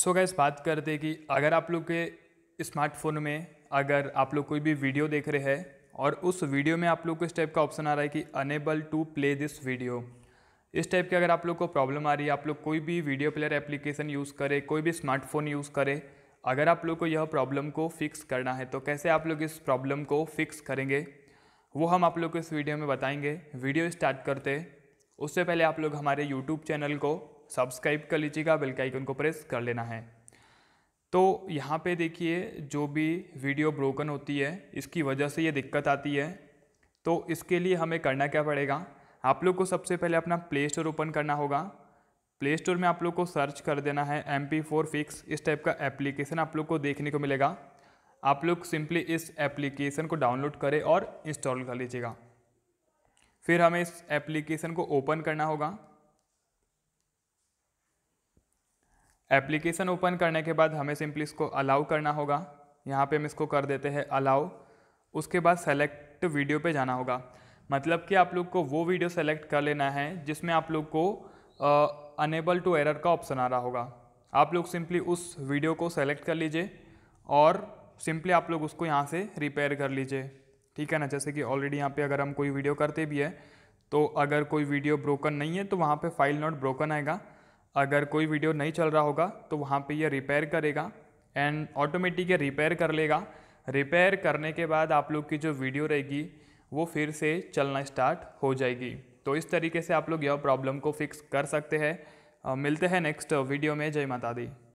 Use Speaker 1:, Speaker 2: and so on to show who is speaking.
Speaker 1: सो so gas बात करते कि अगर आप लोग के स्मार्टफोन में अगर आप लोग कोई भी वीडियो देख रहे हैं और उस वीडियो में आप लोग को इस टाइप का ऑप्शन आ रहा है कि unable to play this video इस टाइप की अगर आप लोग को प्रॉब्लम आ रही है आप लोग कोई भी वीडियो प्लेयर एप्लीकेशन यूज़ करें कोई भी स्मार्टफोन यूज़ करें अगर आप लोग को यह प्रॉब्लम को फिक्स करना है तो कैसे आप लोग इस प्रॉब्लम को फिक्स करेंगे वो हम आप लोग को इस वीडियो में बताएंगे वीडियो स्टार्ट करते उससे पहले आप लोग हमारे यूट्यूब चैनल को सब्सक्राइब कर लीजिएगा बेल का आइकन को प्रेस कर लेना है तो यहाँ पे देखिए जो भी वीडियो ब्रोकन होती है इसकी वजह से ये दिक्कत आती है तो इसके लिए हमें करना क्या पड़ेगा आप लोग को सबसे पहले अपना प्ले स्टोर ओपन करना होगा प्ले स्टोर में आप लोग को सर्च कर देना है एम पी फोर फिक्स इस टाइप का एप्लीकेशन आप लोग को देखने को मिलेगा आप लोग सिंपली इस एप्लीकेशन को डाउनलोड करें और इंस्टॉल कर लीजिएगा फिर हमें इस एप्लीकेशन को ओपन करना होगा एप्लीकेशन ओपन करने के बाद हमें सिंपली इसको अलाउ करना होगा यहाँ पे हम इसको कर देते हैं अलाउ उसके बाद सेलेक्ट वीडियो पे जाना होगा मतलब कि आप लोग को वो वीडियो सेलेक्ट कर लेना है जिसमें आप लोग को अनेबल टू एरर का ऑप्शन आ रहा होगा आप लोग सिंपली उस वीडियो को सेलेक्ट कर लीजिए और सिंपली आप लोग उसको यहाँ से रिपेयर कर लीजिए ठीक है ना जैसे कि ऑलरेडी यहाँ पर अगर हम कोई वीडियो करते भी है तो अगर कोई वीडियो ब्रोकन नहीं है तो वहाँ पर फाइल नॉट ब्रोकन आएगा अगर कोई वीडियो नहीं चल रहा होगा तो वहाँ पे ये रिपेयर करेगा एंड ऑटोमेटिक ये रिपेयर कर लेगा रिपेयर करने के बाद आप लोग की जो वीडियो रहेगी वो फिर से चलना स्टार्ट हो जाएगी तो इस तरीके से आप लोग यह प्रॉब्लम को फिक्स कर सकते हैं मिलते हैं नेक्स्ट वीडियो में जय माता दी